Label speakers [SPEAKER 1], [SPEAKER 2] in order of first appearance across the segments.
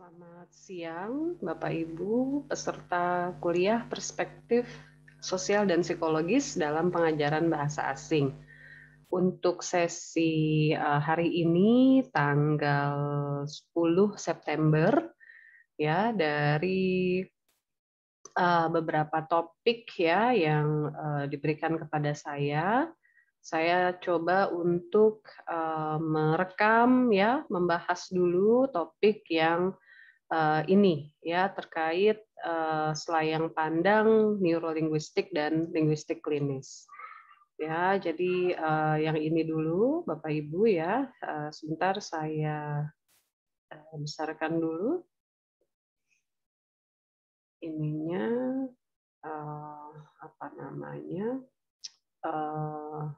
[SPEAKER 1] Selamat siang, Bapak Ibu, peserta kuliah perspektif sosial dan psikologis dalam pengajaran bahasa asing. Untuk sesi eh, hari ini tanggal 10 September ya dari eh, beberapa topik ya yang eh, diberikan kepada saya saya coba untuk merekam ya membahas dulu topik yang uh, ini ya terkait uh, selayang pandang neurolinguistik dan linguistik klinis. Ya, jadi uh, yang ini dulu Bapak Ibu ya. Uh, sebentar saya uh, besarkan dulu ininya uh, apa namanya? Uh,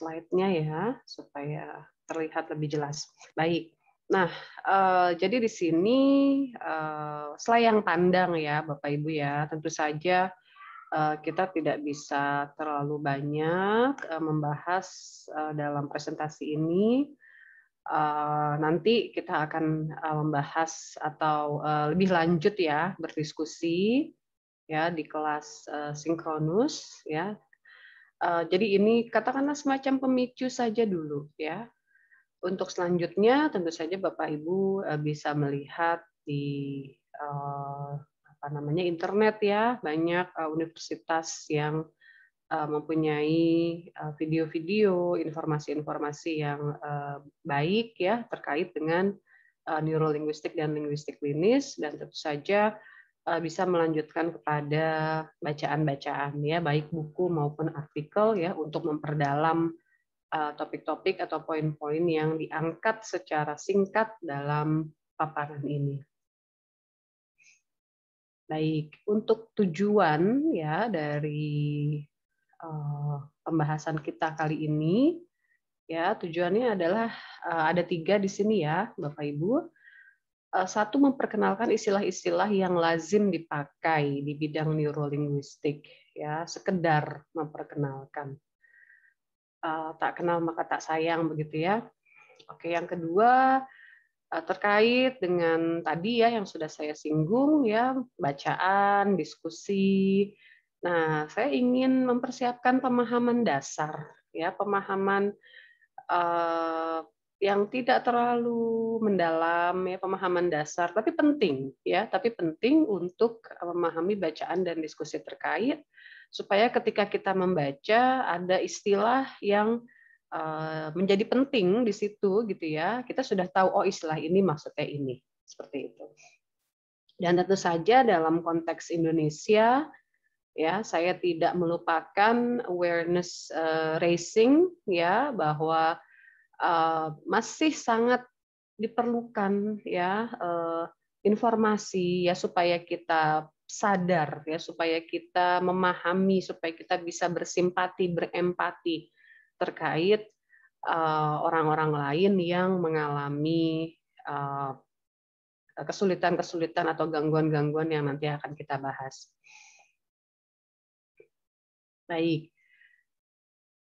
[SPEAKER 1] slide-nya ya supaya terlihat lebih jelas. Baik. Nah, eh, jadi di sini eh, yang pandang ya Bapak Ibu ya. Tentu saja eh, kita tidak bisa terlalu banyak eh, membahas eh, dalam presentasi ini. Eh, nanti kita akan eh, membahas atau eh, lebih lanjut ya berdiskusi ya di kelas eh, sinkronus ya Eh, jadi ini katakanlah semacam pemicu saja dulu ya. Untuk selanjutnya tentu saja Bapak Ibu eh, bisa melihat di eh, apa namanya internet ya banyak universitas yang mempunyai video-video informasi-informasi yang baik ya terkait dengan neurolinguistik dan linguistik klinis dan tentu saja Eh, bisa melanjutkan kepada bacaan-bacaan ya baik buku maupun artikel ya untuk memperdalam eh, topik-topik atau poin-poin yang diangkat secara singkat dalam paparan ini. Baik, untuk tujuan ya dari uh, pembahasan kita kali ini ya tujuannya adalah uh, ada tiga di sini ya Bapak Ibu Eh, satu memperkenalkan istilah-istilah yang lazim dipakai di bidang neurolinguistik ya sekedar memperkenalkan uh, tak kenal maka tak sayang begitu ya oke yang kedua uh, terkait dengan tadi ya yang sudah saya singgung ya bacaan diskusi nah saya ingin mempersiapkan pemahaman dasar ya pemahaman uh, yang tidak terlalu mendalam ya pemahaman dasar tapi penting ya tapi penting untuk eh, memahami bacaan dan diskusi terkait supaya ketika kita membaca ada istilah yang eh, menjadi penting di situ gitu ya kita sudah tahu oh istilah ini maksudnya ini seperti itu dan tentu saja dalam konteks Indonesia ya saya tidak melupakan awareness uh, raising ya bahwa Eh, masih sangat diperlukan ya eh, informasi ya supaya kita sadar ya supaya kita memahami supaya kita bisa bersimpati berempati terkait eh, orang-orang lain yang mengalami kesulitan-kesulitan atau gangguan-gangguan yang nanti akan kita bahas. Baik,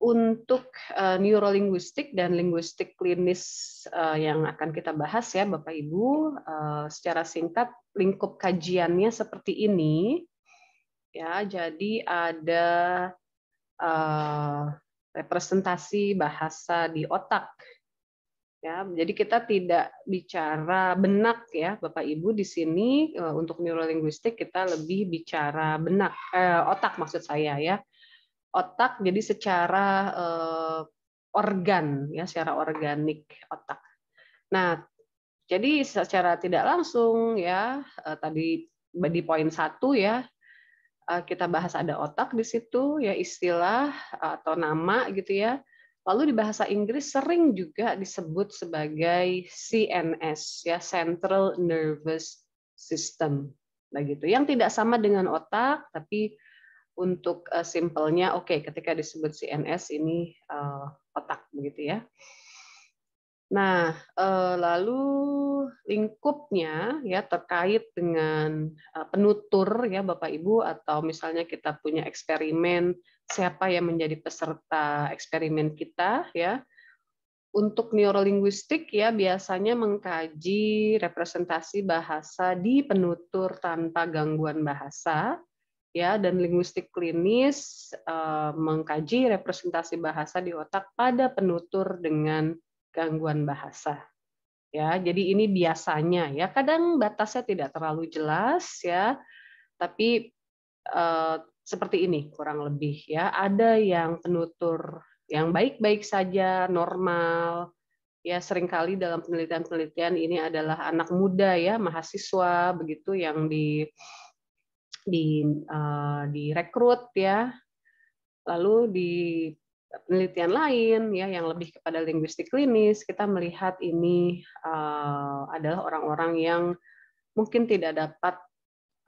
[SPEAKER 1] untuk uh, neurolinguistik dan linguistik klinis uh, yang akan kita bahas ya Bapak Ibu uh, secara singkat lingkup kajiannya seperti ini ya jadi ada uh, representasi bahasa di otak ya jadi kita tidak bicara benak ya Bapak Ibu di sini uh, untuk neurolinguistik kita lebih bicara benak uh, otak maksud saya ya otak jadi secara uh, organ ya secara organik otak. Nah, jadi secara tidak langsung ya uh, tadi di poin satu ya uh, kita bahas ada otak di situ ya istilah atau nama gitu ya. Lalu di bahasa Inggris sering juga disebut sebagai CNS ya Central Nervous System. Nah gitu. Yang tidak sama dengan otak tapi untuk uh, simpelnya, oke, okay, ketika disebut CNS ini uh, otak, begitu ya. Nah, uh, lalu lingkupnya ya terkait dengan uh, penutur ya Bapak Ibu atau misalnya kita punya eksperimen siapa yang menjadi peserta eksperimen kita ya. Untuk neurolinguistik ya biasanya mengkaji representasi bahasa di penutur tanpa gangguan bahasa ya dan linguistik klinis uh, mengkaji representasi bahasa di otak pada penutur dengan gangguan bahasa. Ya, jadi ini biasanya ya kadang batasnya tidak terlalu jelas ya, tapi uh, seperti ini kurang lebih ya. Ada yang penutur yang baik-baik saja, normal, ya seringkali dalam penelitian-penelitian ini adalah anak muda ya mahasiswa begitu yang di di uh, direkrut ya lalu di penelitian lain ya yang lebih kepada linguistik klinis kita melihat ini uh, adalah orang-orang yang mungkin tidak dapat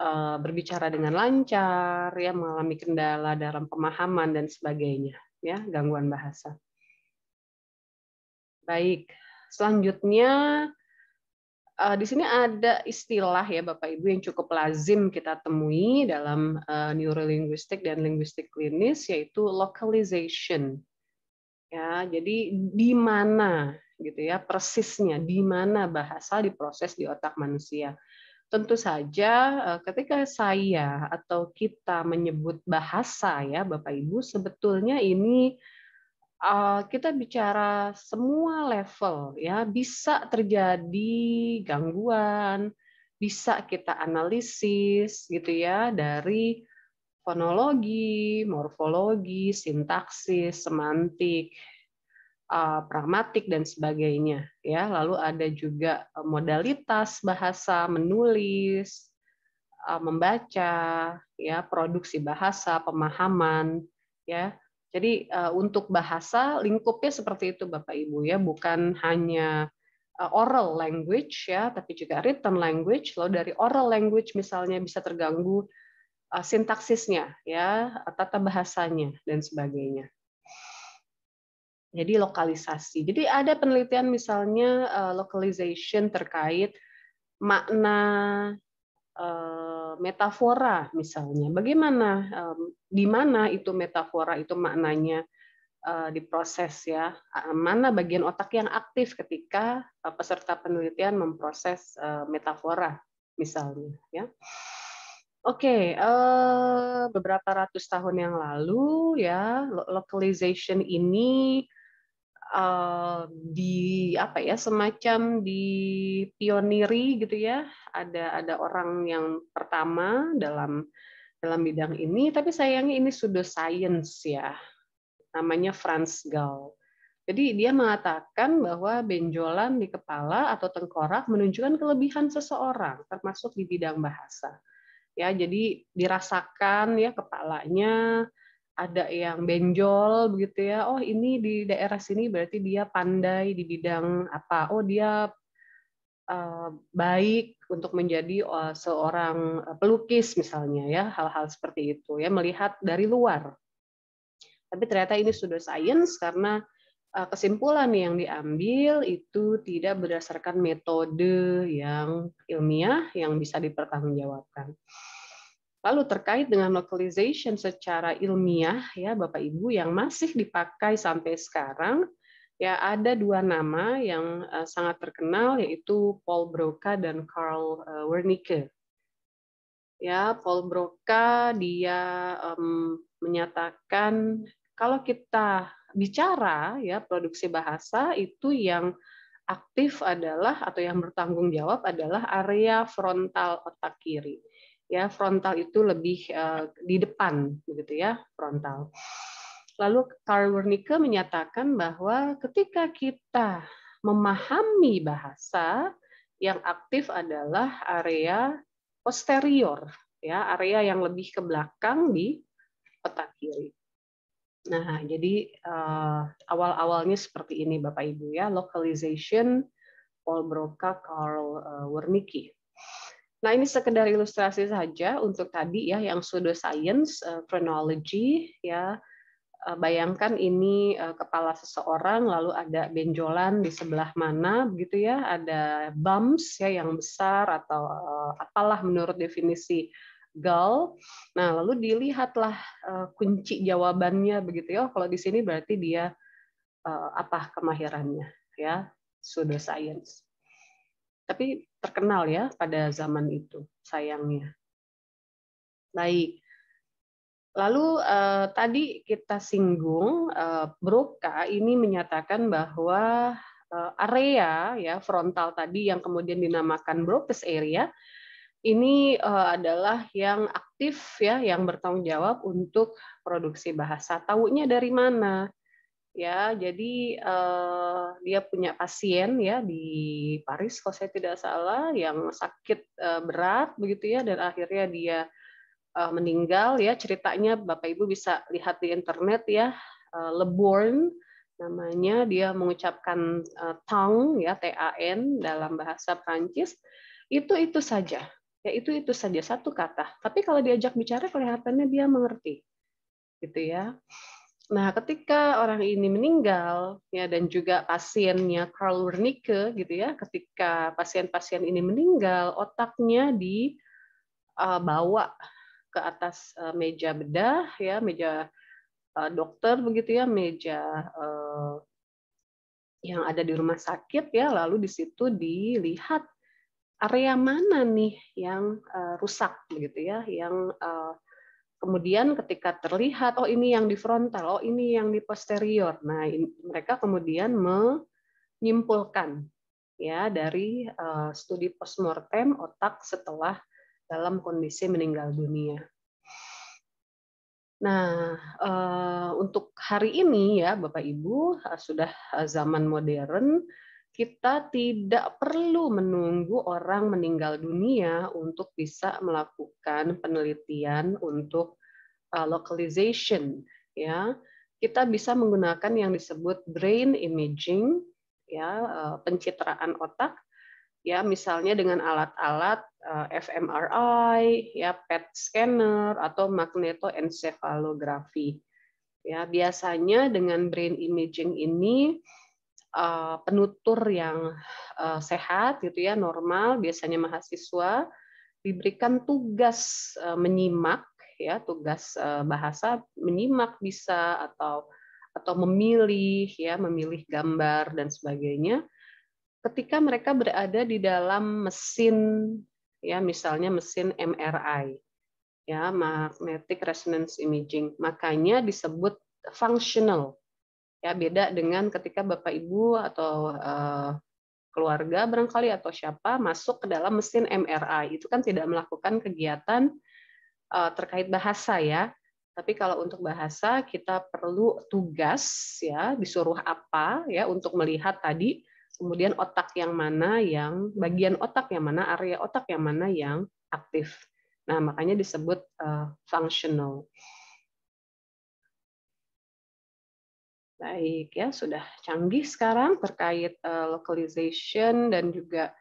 [SPEAKER 1] uh, berbicara dengan lancar ya mengalami kendala dalam pemahaman dan sebagainya ya gangguan bahasa baik selanjutnya uh, di sini ada istilah ya Bapak Ibu yang cukup lazim kita temui dalam uh, neurolinguistik dan linguistik klinis yaitu localization. Ya, jadi di mana gitu ya persisnya di mana bahasa diproses di otak manusia. Tentu saja eh, ketika saya atau kita menyebut bahasa ya Bapak Ibu sebetulnya ini Eh, kita bicara semua level ya bisa terjadi gangguan, bisa kita analisis gitu ya dari fonologi, morfologi, sintaksis, semantik, eh, pragmatik dan sebagainya ya. Lalu ada juga eh, modalitas bahasa menulis, membaca ya, produksi bahasa, pemahaman ya jadi eh, untuk bahasa lingkupnya seperti itu Bapak Ibu ya, bukan hanya eh, oral language ya, tapi juga written language. Lalu dari oral language misalnya bisa terganggu eh, sintaksisnya ya, tata bahasanya dan sebagainya. Jadi lokalisasi. Jadi ada penelitian misalnya localization terkait makna Eh, metafora misalnya. Bagaimana di mana itu metafora itu maknanya eh, diproses ya. Mana bagian otak yang aktif ketika eh, peserta penelitian memproses metafora misalnya ya. Oke, beberapa ratus tahun yang lalu ya localization ini di apa ya semacam di pioniri gitu ya ada ada orang yang pertama dalam dalam bidang ini tapi sayangnya ini science ya namanya Franz Gall jadi dia mengatakan bahwa benjolan di kepala atau tengkorak menunjukkan kelebihan seseorang termasuk di bidang bahasa ya jadi dirasakan ya kepalanya ada yang benjol begitu ya. Oh, ini di daerah sini berarti dia pandai di bidang apa? Oh, dia eh, baik untuk menjadi eh, seorang eh, pelukis misalnya ya, hal-hal seperti itu ya, melihat dari luar. Tapi ternyata ini sudah sains karena kesimpulan yang diambil itu tidak berdasarkan metode yang ilmiah yang bisa dipertanggungjawabkan. Lalu terkait dengan localization secara ilmiah ya Bapak Ibu yang masih dipakai sampai sekarang ya ada dua nama yang eh, sangat terkenal yaitu Paul Broca dan Carl uh, eh, Wernicke. Ya, Paul Broca dia um, menyatakan kalau kita bicara ya produksi bahasa itu yang aktif adalah atau yang bertanggung jawab adalah area frontal otak kiri ya frontal itu lebih uh, di depan begitu ya frontal. Lalu Karl Wernicke menyatakan bahwa ketika kita memahami bahasa yang aktif adalah area posterior ya area yang lebih ke belakang di otak kiri. Nah, jadi uh, awal-awalnya seperti ini Bapak Ibu ya, localization Paul Broca, Carl uh, eh, Wernicke. Nah, ini sekedar ilustrasi saja untuk tadi ya yang uh, eh, chronology ya. Eh, bayangkan ini eh, kepala seseorang lalu ada benjolan di sebelah mana begitu ya, ada bumps ya yang besar atau apalah menurut definisi Gal. Nah, lalu dilihatlah kunci jawabannya begitu ya. Oh, kalau di sini berarti dia apa kemahirannya ya, science Tapi terkenal ya pada zaman itu sayangnya. Baik. Lalu eh, tadi kita singgung eh, Broca ini menyatakan bahwa eh, area ya frontal tadi yang kemudian dinamakan Broca's area ini eh, adalah yang aktif ya yang bertanggung jawab untuk produksi bahasa. Taunya dari mana? ya jadi uh, dia punya pasien ya di Paris kalau saya tidak salah yang sakit uh, berat begitu ya dan akhirnya dia uh, meninggal ya ceritanya Bapak Ibu bisa lihat di internet ya uh, Leborn namanya dia mengucapkan uh, tang ya T A N dalam bahasa Prancis itu itu saja ya itu itu saja satu kata tapi kalau diajak bicara kelihatannya dia mengerti gitu ya Nah, ketika orang ini meninggal ya dan juga pasiennya Karl Wernicke gitu ya, ketika pasien-pasien ini meninggal, otaknya dibawa eh, ke atas eh, meja bedah ya, meja eh, dokter begitu ya, meja yang ada di rumah sakit ya, lalu di situ dilihat area mana nih yang rusak begitu ya, yang Kemudian ketika terlihat, oh ini yang di frontal, oh ini yang di posterior. Nah, mereka kemudian menyimpulkan ya dari uh, studi postmortem otak setelah dalam kondisi meninggal dunia. Nah, uh, untuk hari ini ya Bapak Ibu uh, sudah zaman modern kita tidak perlu menunggu orang meninggal dunia untuk bisa melakukan penelitian untuk uh, localization ya kita bisa menggunakan yang disebut brain imaging ya uh, pencitraan otak ya misalnya dengan alat-alat uh, fMRI ya PET scanner atau magnetoencephalography ya biasanya dengan brain imaging ini Eh, penutur yang eh, sehat gitu ya normal biasanya mahasiswa diberikan tugas uh, menyimak ya tugas bahasa menyimak bisa atau atau memilih ya memilih gambar dan sebagainya ketika mereka berada di dalam mesin ya misalnya mesin MRI ya magnetic resonance imaging makanya disebut functional ya beda dengan ketika bapak ibu atau uh, keluarga barangkali atau siapa masuk ke dalam mesin MRI itu kan tidak melakukan kegiatan uh, terkait bahasa ya tapi kalau untuk bahasa kita perlu tugas ya disuruh apa ya untuk melihat tadi kemudian otak yang mana yang bagian otak yang mana area otak yang mana yang aktif. Nah, makanya disebut uh, functional. baik ya sudah canggih sekarang terkait uh, localization dan juga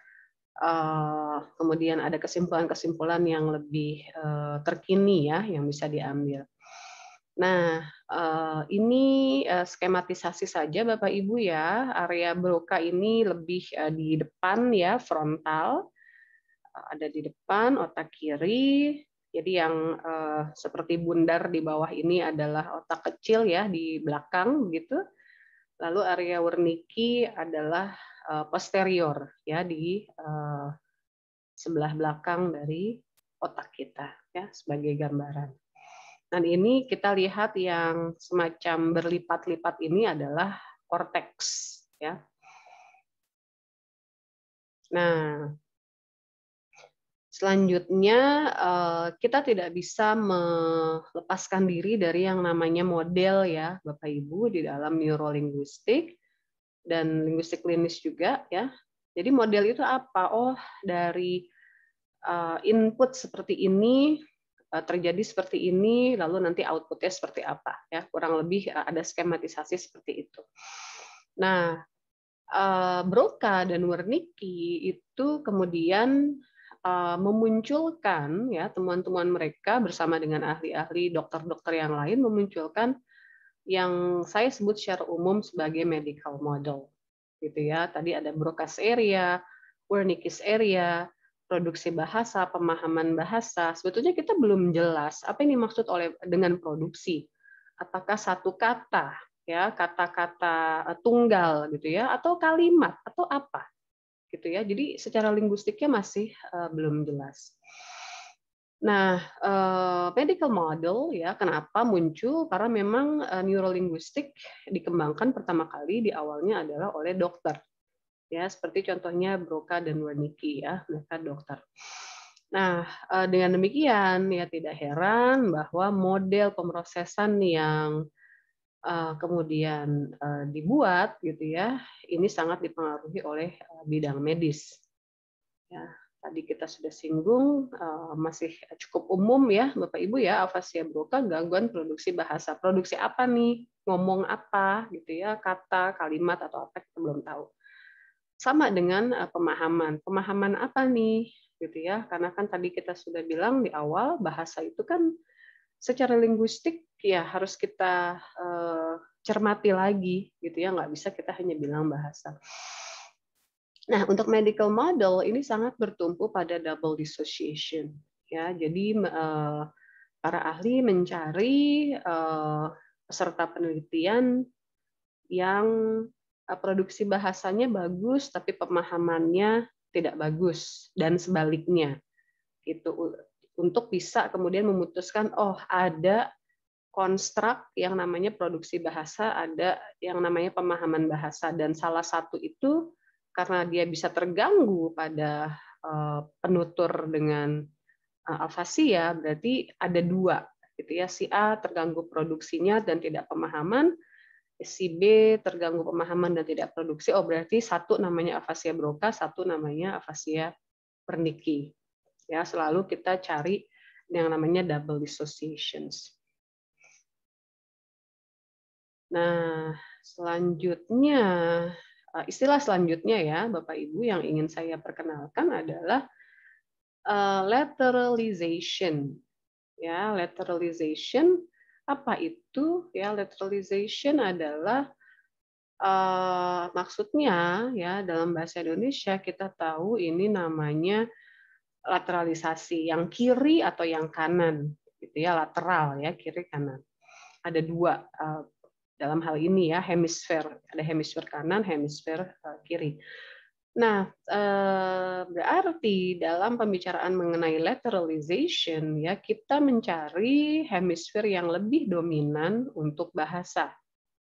[SPEAKER 1] uh, kemudian ada kesimpulan-kesimpulan yang lebih uh, terkini ya yang bisa diambil. Nah, uh, ini uh, skematisasi saja Bapak Ibu ya. Area Broca ini lebih uh, di depan ya, frontal. Ada di depan otak kiri, jadi yang uh, seperti bundar di bawah ini adalah otak kecil ya di belakang gitu. Lalu area Wernicke adalah uh, posterior ya di uh, sebelah belakang dari otak kita ya sebagai gambaran. Dan ini kita lihat yang semacam berlipat-lipat ini adalah korteks ya. Nah, Selanjutnya, eh, kita tidak bisa melepaskan diri dari yang namanya model ya, Bapak Ibu, di dalam neurolinguistik dan linguistik klinis juga ya. Jadi model itu apa? Oh, dari eh, input seperti ini eh, terjadi seperti ini, lalu nanti outputnya seperti apa ya? Kurang lebih ada skematisasi seperti itu. Nah, Broca dan Wernicke itu kemudian Eh, memunculkan ya temuan-temuan mereka bersama dengan ahli-ahli dokter-dokter yang lain memunculkan yang saya sebut secara umum sebagai medical model gitu ya tadi ada Broca's area, Wernicke's area, produksi bahasa, pemahaman bahasa. Sebetulnya kita belum jelas apa ini maksud oleh dengan produksi. Apakah satu kata ya kata-kata eh, tunggal gitu ya atau kalimat atau apa gitu ya. Jadi secara linguistiknya masih uh, belum jelas. Nah, uh, medical model ya kenapa muncul? Karena memang uh, neurolinguistik dikembangkan pertama kali di awalnya adalah oleh dokter. Ya, seperti contohnya Broca dan Wernicke ya, mereka dokter. Nah, dengan demikian ya tidak heran bahwa model pemrosesan yang Eh, kemudian eh, dibuat gitu ya ini sangat dipengaruhi oleh eh, bidang medis ya tadi kita sudah singgung masih cukup umum ya bapak ibu ya afasia broca gangguan produksi bahasa produksi apa nih ngomong apa gitu ya kata kalimat atau apa kita belum tahu sama dengan pemahaman pemahaman apa nih gitu ya karena kan tadi kita sudah bilang di awal bahasa itu kan secara linguistik ya harus kita uh, cermati lagi gitu ya nggak bisa kita hanya bilang bahasa. Nah untuk medical model ini sangat bertumpu pada double dissociation ya jadi uh, para ahli mencari uh, peserta penelitian yang produksi bahasanya bagus tapi pemahamannya tidak bagus dan sebaliknya itu untuk bisa kemudian memutuskan oh ada konstruk yang namanya produksi bahasa, ada yang namanya pemahaman bahasa dan salah satu itu karena dia bisa terganggu pada eh, penutur dengan eh, alfasia berarti ada dua gitu ya si A terganggu produksinya dan tidak pemahaman si B terganggu pemahaman dan tidak produksi oh berarti satu namanya afasia broca satu namanya afasia perniki ya selalu kita cari yang namanya double dissociations. Nah, selanjutnya eh, istilah selanjutnya ya Bapak Ibu yang ingin saya perkenalkan adalah eh, lateralization. Ya, lateralization apa itu? Ya, lateralization adalah eh, maksudnya ya dalam bahasa Indonesia kita tahu ini namanya lateralisasi yang kiri atau yang kanan gitu ya lateral ya kiri kanan ada dua eh, dalam hal ini ya hemisfer ada hemisfer kanan hemisfer eh, kiri nah eh, berarti dalam pembicaraan mengenai lateralization ya kita mencari hemisfer yang lebih dominan untuk bahasa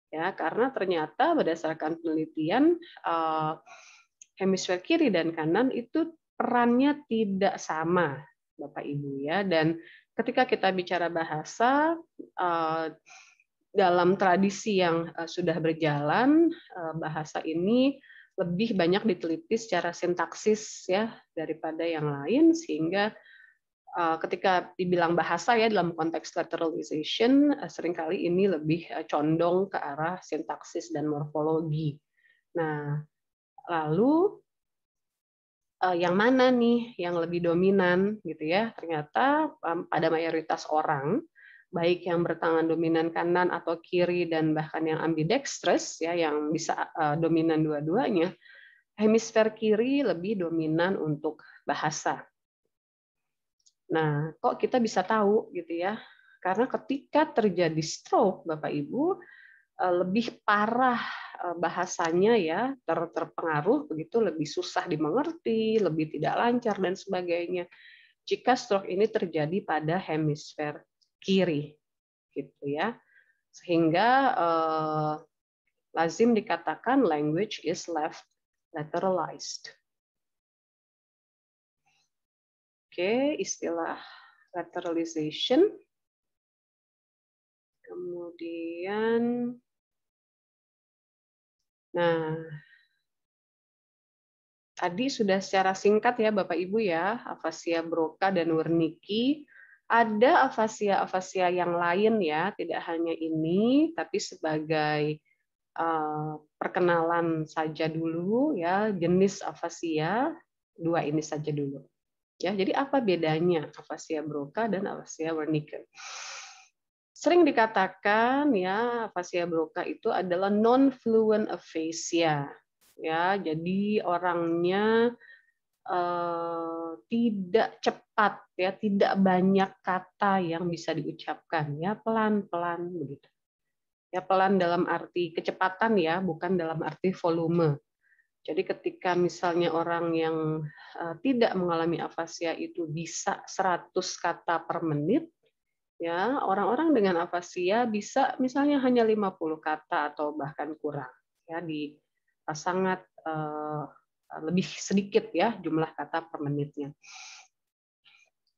[SPEAKER 1] ya karena ternyata berdasarkan penelitian hemisfer kiri dan kanan itu perannya tidak sama, Bapak Ibu ya. Dan ketika kita bicara bahasa eh, dalam tradisi yang eh, sudah berjalan, eh, bahasa ini lebih banyak diteliti secara sintaksis ya daripada yang lain sehingga ketika dibilang bahasa ya dalam konteks lateralization seringkali ini lebih condong ke arah sintaksis dan morfologi. Nah, lalu uh, yang mana nih yang lebih dominan gitu ya. Ternyata um, pada mayoritas orang baik yang bertangan dominan kanan atau kiri dan bahkan yang ambidextrous ya yang bisa uh, dominan dua-duanya hemisfer kiri lebih dominan untuk bahasa. Nah, kok kita bisa tahu gitu ya? Karena ketika terjadi stroke Bapak Ibu, Eh, lebih parah eh, bahasanya ya ter terpengaruh begitu lebih susah dimengerti, lebih tidak lancar dan sebagainya. Jika stroke ini terjadi pada hemisfer kiri gitu ya. Sehingga eh, lazim dikatakan language is left lateralized. Oke, istilah lateralization Kemudian, nah, tadi sudah secara singkat ya Bapak Ibu ya, afasia Broca dan Wernicke. Ada afasia-afasia yang lain ya, tidak hanya ini, tapi sebagai eh, perkenalan saja dulu ya, jenis afasia dua ini saja dulu. Ya, jadi apa bedanya afasia Broca dan afasia Wernicke? Sering dikatakan ya afasia Broca itu adalah non fluent aphasia. Ya, jadi orangnya eh, tidak cepat ya, tidak banyak kata yang bisa diucapkan ya, pelan-pelan begitu. Ya, pelan dalam arti kecepatan ya, bukan dalam arti volume. Jadi ketika misalnya orang yang eh, tidak mengalami afasia itu bisa 100 kata per menit, ya orang-orang dengan afasia bisa misalnya hanya 50 kata atau bahkan kurang ya di sangat uh, eh, lebih sedikit ya jumlah kata per menitnya.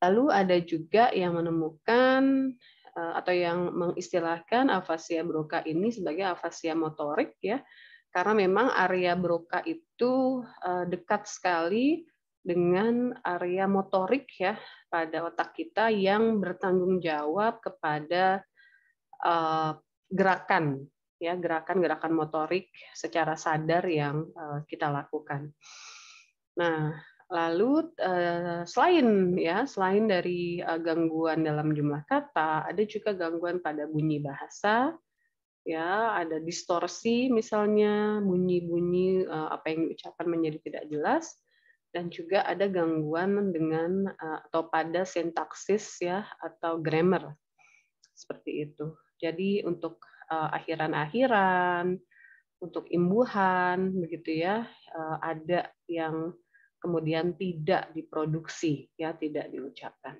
[SPEAKER 1] Lalu ada juga yang menemukan uh, atau yang mengistilahkan afasia broka ini sebagai afasia motorik ya karena memang area broka itu uh, dekat sekali dengan area motorik ya pada otak kita yang bertanggung jawab kepada eh, gerakan ya gerakan-gerakan motorik secara sadar yang eh, kita lakukan. Nah, lalu uh, selain ya selain dari gangguan dalam jumlah kata, ada juga gangguan pada bunyi bahasa, ya ada distorsi misalnya bunyi-bunyi apa yang diucapkan menjadi tidak jelas dan juga ada gangguan dengan eh, atau pada sintaksis ya atau grammar seperti itu. Jadi untuk eh, akhiran-akhiran, untuk imbuhan begitu ya, eh, ada yang kemudian tidak diproduksi ya, tidak diucapkan.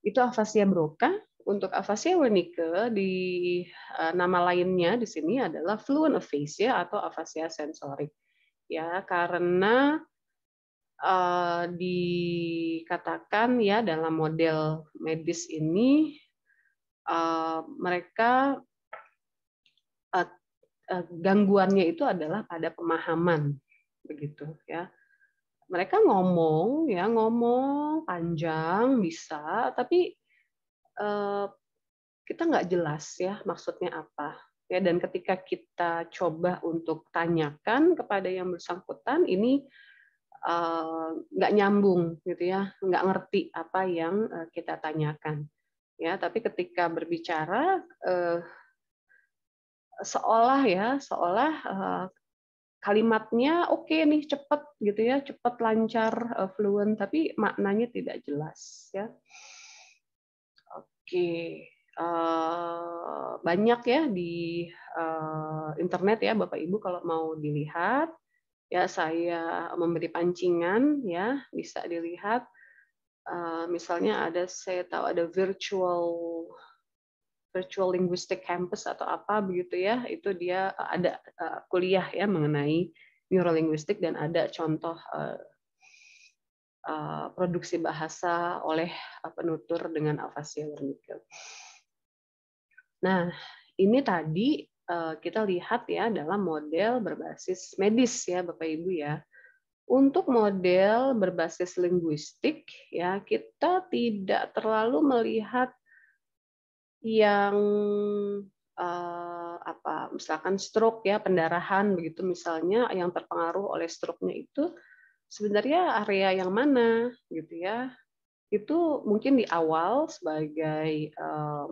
[SPEAKER 1] Itu afasia broca. Untuk afasia wernicke di nama lainnya di sini adalah fluent aphasia ya, atau afasia sensorik. Ya, karena uh, dikatakan ya dalam model medis ini uh, mereka uh, uh, gangguannya itu adalah pada pemahaman begitu ya mereka ngomong ya ngomong panjang bisa tapi uh, kita nggak jelas ya maksudnya apa ya dan ketika kita coba untuk tanyakan kepada yang bersangkutan ini Eh, nggak uh, nyambung gitu ya nggak ngerti apa yang uh, kita tanyakan ya tapi ketika berbicara uh, seolah ya seolah uh, kalimatnya oke okay nih cepet gitu ya cepet lancar uh, fluent tapi maknanya tidak jelas ya oke okay. uh, banyak ya di uh, internet ya bapak ibu kalau mau dilihat ya saya memberi pancingan ya bisa dilihat uh, misalnya ada saya tahu ada virtual virtual linguistic campus atau apa begitu ya itu dia eh, ada uh, kuliah ya mengenai neurolinguistik dan ada contoh uh, produksi bahasa oleh penutur dengan afasia Wernicke. Nah, ini tadi Eh, kita lihat ya dalam model berbasis medis ya Bapak Ibu ya. Untuk model berbasis linguistik ya kita tidak terlalu melihat yang eh, apa misalkan stroke ya pendarahan begitu misalnya yang terpengaruh oleh stroke-nya itu sebenarnya area yang mana gitu ya. Itu mungkin di awal sebagai eh,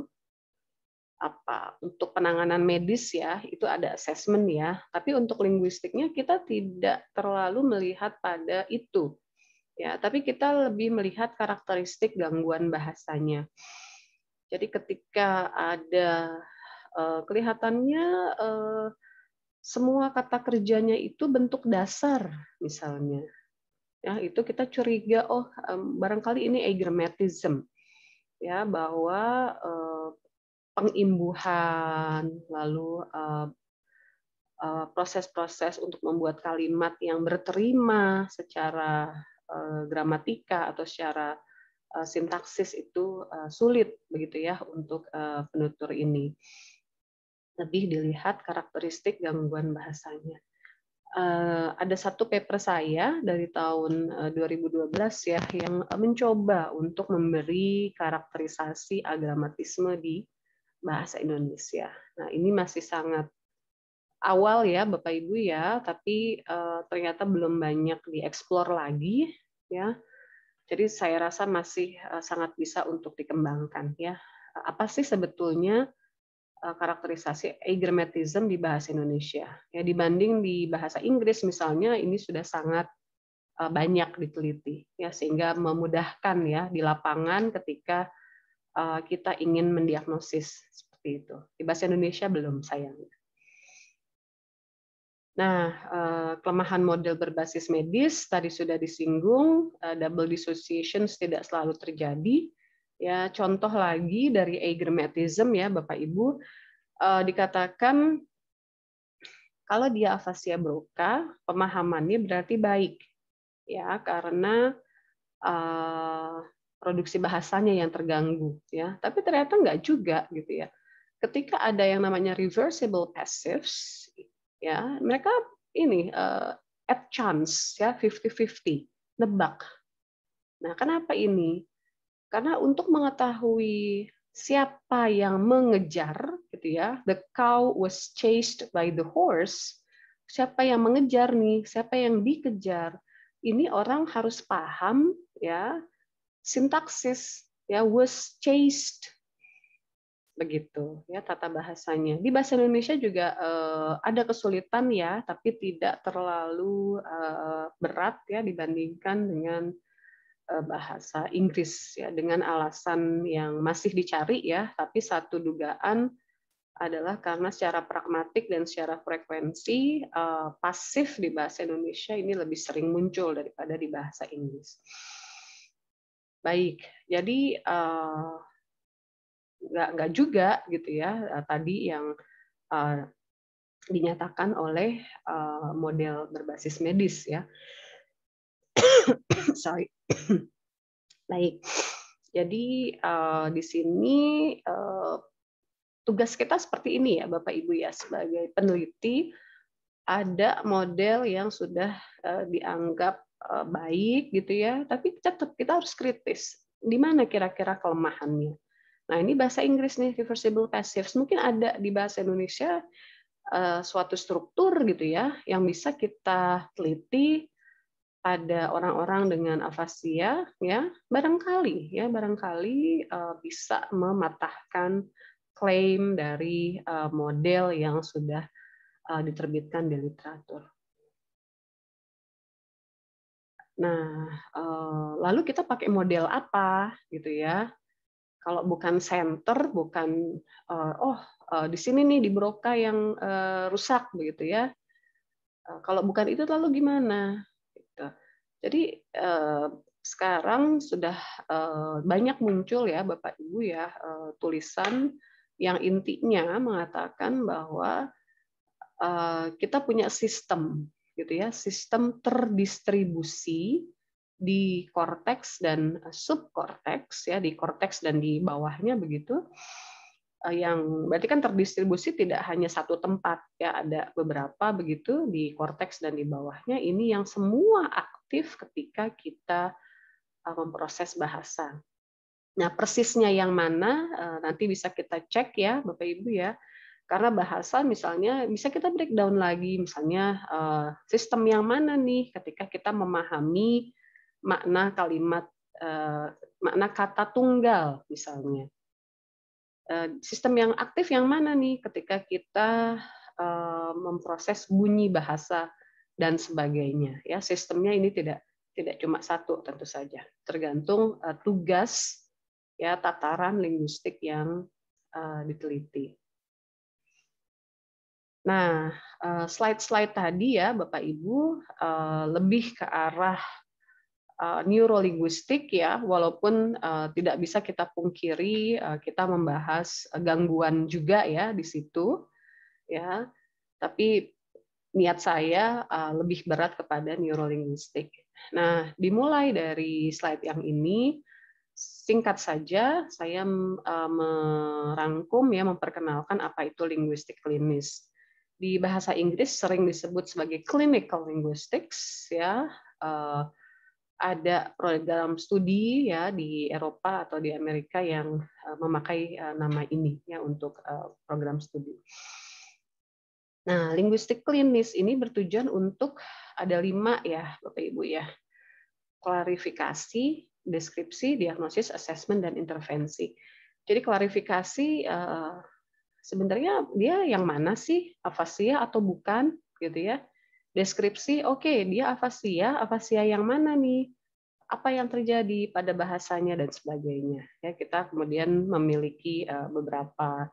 [SPEAKER 1] apa untuk penanganan medis ya itu ada assessment ya tapi untuk linguistiknya kita tidak terlalu melihat pada itu ya tapi kita lebih melihat karakteristik gangguan bahasanya jadi ketika ada eh, kelihatannya eh, semua kata kerjanya itu bentuk dasar misalnya ya itu kita curiga oh barangkali ini agrammatism ya bahwa eh, pengimbuhan, lalu eh, eh, proses-proses untuk membuat kalimat yang berterima secara eh, gramatika atau secara sintaksis itu sulit begitu ya untuk penutur ini. Lebih dilihat karakteristik gangguan bahasanya. Ada satu paper saya dari tahun 2012 ya yang mencoba untuk memberi karakterisasi agramatisme di bahasa Indonesia. Nah, ini masih sangat awal ya Bapak Ibu ya, tapi uh, ternyata belum banyak dieksplor lagi ya. Jadi saya rasa masih uh, sangat bisa untuk dikembangkan ya. Apa sih sebetulnya uh, karakterisasi agrammatism di bahasa Indonesia? Ya dibanding di bahasa Inggris misalnya ini sudah sangat banyak diteliti ya sehingga memudahkan ya di lapangan ketika uh, kita ingin mendiagnosis seperti itu. Di bahasa Indonesia belum sayang. Nah, eh, kelemahan model berbasis medis tadi sudah disinggung, eh, double dissociation tidak selalu terjadi. Ya, contoh lagi dari agrematism ya, Bapak Ibu, dikatakan kalau dia afasia broca, pemahamannya berarti baik. Ya, karena uh, produksi bahasanya yang terganggu ya tapi ternyata nggak juga gitu ya ketika ada yang namanya reversible passives ya mereka ini uh, at chance ya 50-50 nebak nah kenapa ini karena untuk mengetahui siapa yang mengejar gitu ya the cow was chased by the horse siapa yang mengejar nih siapa yang dikejar ini orang harus paham ya sintaksis ya was chased begitu ya tata bahasanya di bahasa Indonesia juga uh, ada kesulitan ya tapi tidak terlalu uh, berat ya dibandingkan dengan uh, bahasa Inggris ya dengan alasan yang masih dicari ya tapi satu dugaan adalah karena secara pragmatik dan secara frekuensi uh, pasif di bahasa Indonesia ini lebih sering muncul daripada di bahasa Inggris. Baik, jadi eh, nggak nggak juga gitu ya eh, tadi yang uh, dinyatakan oleh uh, model berbasis medis ya. Sorry. Baik. Jadi uh, di sini uh, tugas kita seperti ini ya Bapak Ibu ya sebagai peneliti ada model yang sudah uh, dianggap Eh, baik gitu ya, tapi tetap kita harus kritis. Di mana kira-kira kelemahannya? Nah, ini bahasa Inggris nih reversible passives. Mungkin ada di bahasa Indonesia eh, suatu struktur gitu ya yang bisa kita teliti pada orang-orang dengan afasia ya, barangkali ya barangkali eh, bisa mematahkan klaim dari model yang sudah diterbitkan di literatur. Nah, eh, lalu kita pakai model apa gitu ya? Kalau bukan center, bukan eh, oh eh, di sini nih di Broca yang rusak begitu ya. Kalau bukan itu lalu gimana? Gitu. Jadi sekarang sudah banyak muncul ya Bapak Ibu ya tulisan yang intinya mengatakan bahwa kita punya sistem gitu ya, sistem terdistribusi di korteks dan eh, subkorteks ya di korteks dan di bawahnya begitu eh, yang berarti kan terdistribusi tidak hanya satu tempat ya ada beberapa begitu di korteks dan di bawahnya ini yang semua aktif ketika kita eh, memproses bahasa. Nah, persisnya yang mana nanti bisa kita cek ya Bapak Ibu ya karena bahasa misalnya bisa kita breakdown lagi, misalnya eh, sistem yang mana nih ketika kita memahami makna kalimat, eh, makna kata tunggal misalnya. Eh, sistem yang aktif yang mana nih ketika kita memproses bunyi bahasa dan sebagainya. Ya sistemnya ini tidak tidak cuma satu tentu saja, tergantung tugas ya tataran linguistik yang diteliti. Nah, eh, slide-slide tadi ya Bapak Ibu eh, lebih ke arah eh, neurolinguistik ya, walaupun tidak bisa kita pungkiri kita membahas gangguan juga ya di situ ya. Tapi niat saya lebih berat kepada neurolinguistik. Nah, dimulai dari slide yang ini singkat saja saya merangkum ya memperkenalkan apa itu linguistik klinis di bahasa Inggris sering disebut sebagai clinical linguistics ya uh, ada program studi ya di Eropa atau di Amerika yang uh, memakai uh, nama ini ya untuk uh, program studi. Nah, linguistik klinis ini bertujuan untuk ada lima ya Bapak Ibu ya klarifikasi, deskripsi, diagnosis, assessment, dan intervensi. Jadi klarifikasi uh, sebenarnya dia yang mana sih afasia atau bukan gitu ya deskripsi oke okay, dia afasia afasia yang mana nih apa yang terjadi pada bahasanya dan sebagainya ya kita kemudian memiliki eh, beberapa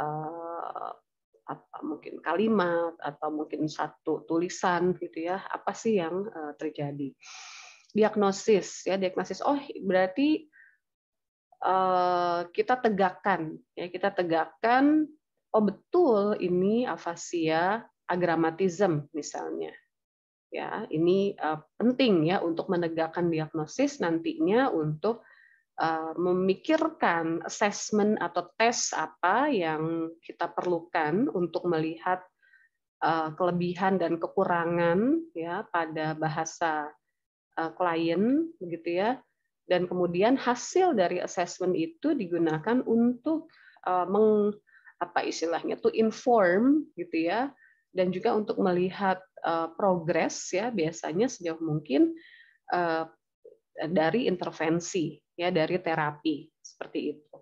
[SPEAKER 1] eh, apa mungkin kalimat atau mungkin satu tulisan gitu ya apa sih yang eh, terjadi diagnosis ya diagnosis oh berarti Eh, kita tegakkan ya kita tegakkan oh betul ini afasia agramatism misalnya ya ini eh, penting ya untuk menegakkan diagnosis nantinya untuk eh, memikirkan assessment atau tes apa yang kita perlukan untuk melihat kelebihan dan kekurangan ya pada bahasa klien begitu ya dan kemudian hasil dari assessment itu digunakan untuk uh, meng apa istilahnya to inform gitu ya dan juga untuk melihat uh, progres ya biasanya sejauh mungkin uh, dari intervensi ya dari terapi seperti itu.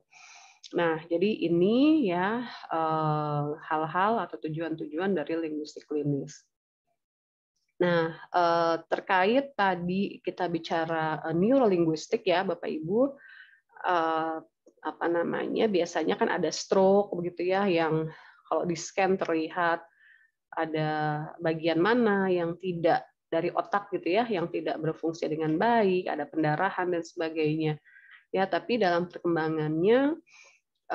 [SPEAKER 1] Nah, jadi ini ya hal-hal uh, atau tujuan-tujuan dari linguistik klinis. Nah, eh, terkait tadi kita bicara eh, neurolinguistik ya, Bapak Ibu, eh, apa namanya? Biasanya kan ada stroke begitu ya yang kalau di-scan terlihat ada bagian mana yang tidak dari otak gitu ya, yang tidak berfungsi dengan baik, ada pendarahan dan sebagainya. Ya, tapi dalam perkembangannya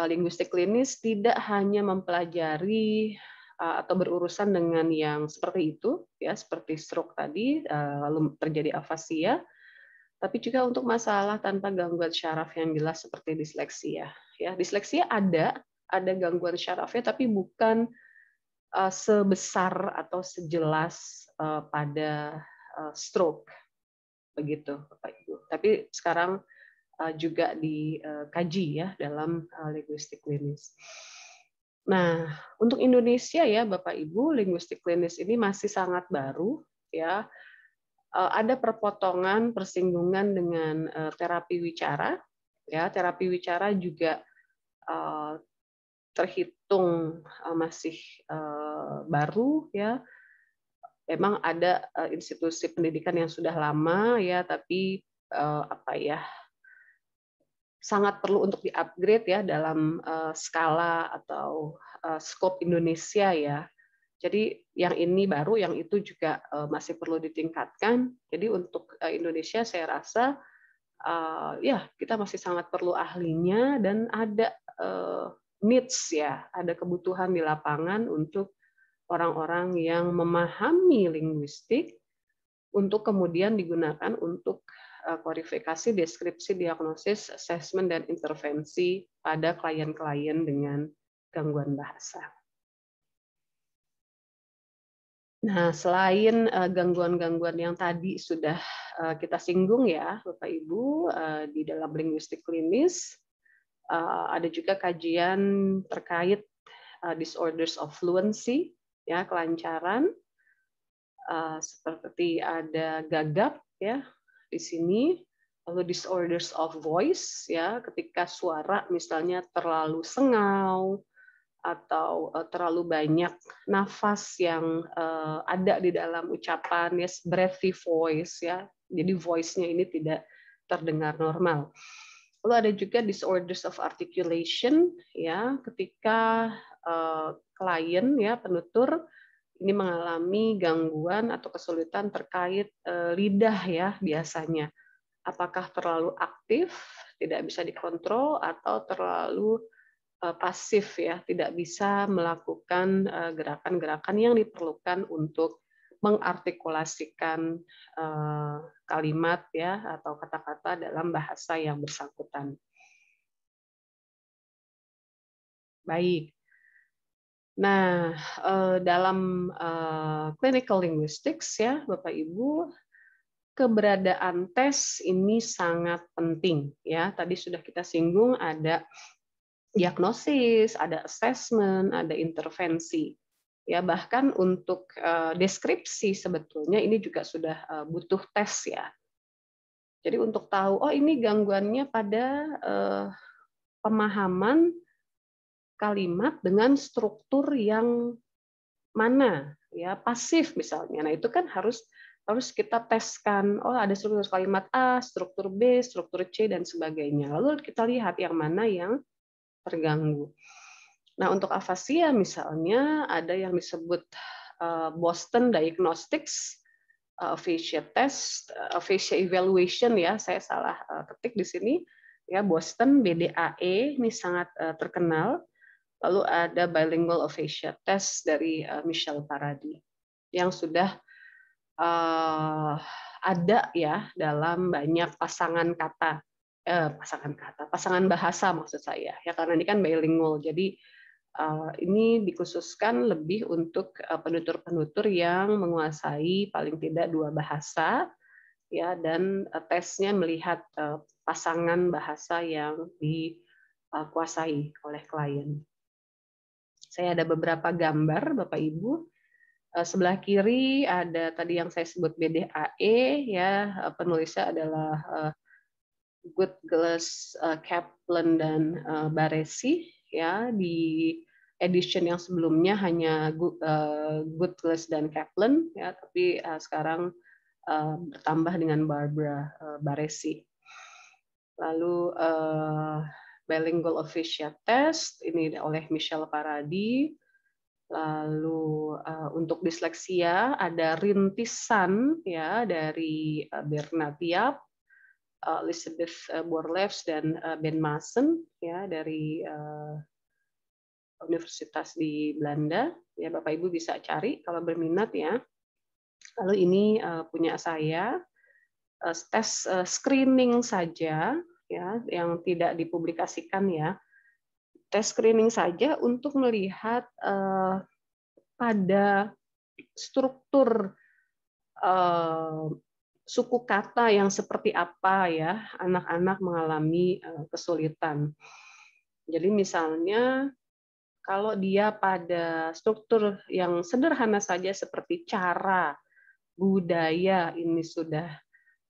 [SPEAKER 1] linguistik klinis tidak hanya mempelajari Eh, atau berurusan dengan yang seperti itu ya seperti stroke tadi eh, lalu terjadi afasia tapi juga untuk masalah tanpa gangguan syaraf yang jelas seperti disleksia ya disleksia ada ada gangguan syarafnya tapi bukan eh, sebesar atau sejelas pada stroke begitu Bapak Ibu tapi sekarang juga dikaji ya dalam linguistik klinis. Nah, untuk Indonesia ya Bapak Ibu, linguistik klinis ini masih sangat baru ya. Eh, ada perpotongan persinggungan dengan eh, terapi wicara ya. Terapi wicara juga eh, terhitung masih baru ya. Memang ada institusi pendidikan yang sudah lama ya, tapi apa ya sangat perlu untuk diupgrade ya dalam uh, skala atau uh, scope Indonesia ya. Jadi yang ini baru, yang itu juga uh, masih perlu ditingkatkan. Jadi untuk uh, Indonesia saya rasa uh, ya kita masih sangat perlu ahlinya dan ada uh, needs ya, ada kebutuhan di lapangan untuk orang-orang yang memahami linguistik untuk kemudian digunakan untuk Eh, Kualifikasi, deskripsi diagnosis, assessment, dan intervensi pada klien-klien dengan gangguan bahasa. Nah, selain eh, gangguan-gangguan yang tadi sudah eh, kita singgung ya, Bapak Ibu, di dalam linguistik klinis, ada juga kajian terkait disorders of fluency, ya kelancaran, seperti ada gagap, ya di sini lalu disorders of voice ya ketika suara misalnya terlalu sengau atau eh, terlalu banyak nafas yang eh, ada di dalam ucapan yes breathy voice ya jadi voice-nya ini tidak terdengar normal lalu ada juga disorders of articulation ya ketika uh, klien ya penutur ini mengalami gangguan atau kesulitan terkait eh, lidah ya biasanya. Apakah terlalu aktif, tidak bisa dikontrol, atau terlalu eh, pasif ya, tidak bisa melakukan eh, gerakan-gerakan yang diperlukan untuk mengartikulasikan kalimat ya atau kata-kata dalam bahasa yang bersangkutan. Baik, Nah, eh, dalam eh, clinical linguistics ya, Bapak Ibu, keberadaan tes ini sangat penting ya. Tadi sudah kita singgung ada diagnosis, ada assessment, ada intervensi. Ya, bahkan untuk eh, deskripsi sebetulnya ini juga sudah butuh tes ya. Jadi untuk tahu oh ini gangguannya pada pemahaman kalimat dengan struktur yang mana ya pasif misalnya nah itu kan harus harus kita teskan oh ada struktur kalimat A struktur B struktur C dan sebagainya lalu kita lihat yang mana yang terganggu nah untuk afasia misalnya ada yang disebut eh, Boston Diagnostics aphasia eh, test aphasia eh, evaluation ya saya salah ketik di sini ya Boston BDAE ini sangat terkenal lalu ada bilingual aphasia test dari uh, Michelle Paradis yang sudah uh, ada ya dalam banyak pasangan kata eh, pasangan kata pasangan bahasa maksud saya ya karena ini kan bilingual jadi uh, ini dikhususkan lebih untuk penutur-penutur yang menguasai paling tidak dua bahasa ya dan tesnya melihat uh, pasangan bahasa yang dikuasai oleh klien. Saya ada beberapa gambar Bapak Ibu. Eh, sebelah kiri ada tadi yang saya sebut BDAE ya eh, penulisnya adalah eh, Goodglass, Kaplan dan Baresi ya di edition yang sebelumnya hanya Glass dan Kaplan ya tapi sekarang bertambah dengan Barbara Baresi. Lalu bilingual official test ini oleh Michelle Paradi. Lalu uh, untuk disleksia ada rintisan ya dari uh, uh, Elizabeth Borlefs dan uh, Ben Masen ya dari uh, universitas di Belanda. Ya Bapak Ibu bisa cari kalau berminat ya. Lalu ini uh, punya saya uh, tes uh, screening saja ya yang tidak dipublikasikan ya tes screening saja untuk melihat eh, pada struktur eh, suku kata yang seperti apa ya anak-anak mengalami eh, kesulitan. Jadi misalnya kalau dia pada struktur yang sederhana saja seperti cara, budaya ini sudah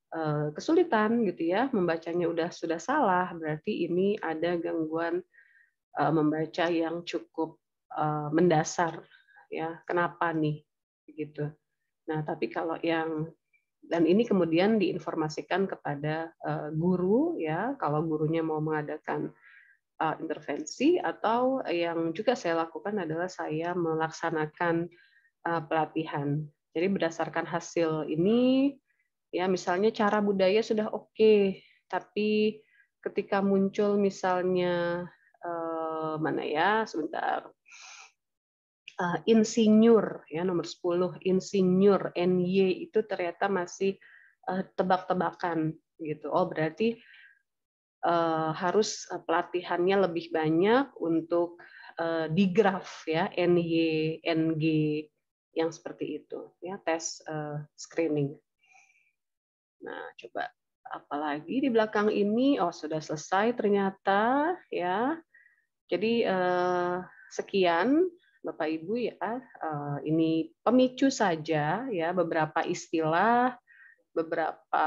[SPEAKER 1] Eh, kesulitan gitu ya membacanya udah sudah salah berarti ini ada gangguan eh, membaca yang cukup eh, mendasar ya kenapa nih gitu nah tapi kalau yang dan ini kemudian diinformasikan kepada guru ya kalau gurunya mau mengadakan intervensi atau yang juga saya lakukan adalah saya melaksanakan pelatihan jadi berdasarkan hasil ini Ya, misalnya cara budaya sudah oke, okay, tapi ketika muncul misalnya eh, mana ya, sebentar. eh, insinyur ya nomor 10 insinyur NY itu ternyata masih eh, tebak-tebakan gitu. Oh, berarti eh, harus eh, pelatihannya lebih banyak untuk eh, di graf ya NY NG yang seperti itu ya tes uh, screening. Nah, coba apalagi di belakang ini oh sudah selesai ternyata ya. Jadi eh, sekian Bapak Ibu ya eh, ini pemicu saja ya beberapa istilah, beberapa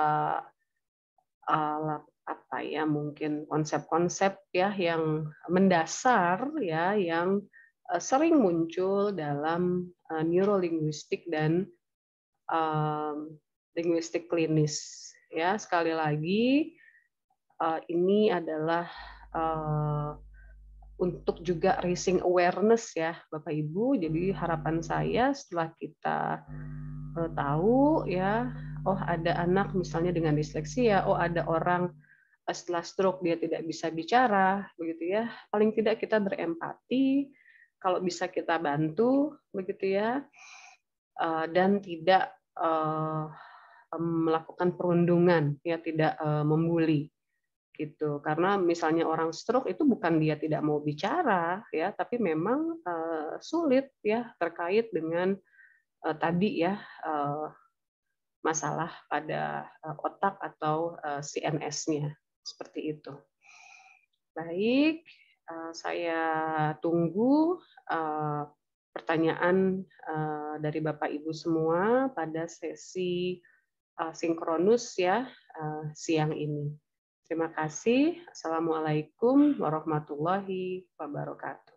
[SPEAKER 1] alat apa ya mungkin konsep-konsep ya yang mendasar ya yang eh, sering muncul dalam eh, neurolinguistik dan eh, linguistik klinis. Ya, sekali lagi eh, ini adalah eh, untuk juga raising awareness ya, Bapak Ibu. Jadi harapan saya setelah kita eh, tahu ya, oh ada anak misalnya dengan disleksia, oh ada orang setelah stroke dia tidak bisa bicara, begitu ya. Paling tidak kita berempati, kalau bisa kita bantu, begitu ya. dan tidak melakukan perundungan ya tidak eh, membuli gitu karena misalnya orang stroke itu bukan dia tidak mau bicara ya tapi memang eh, sulit ya terkait dengan eh, tadi ya masalah pada otak atau CNS-nya seperti itu baik saya tunggu pertanyaan dari bapak ibu semua pada sesi uh, sinkronus ya uh, siang ini. Terima kasih. Assalamualaikum warahmatullahi wabarakatuh.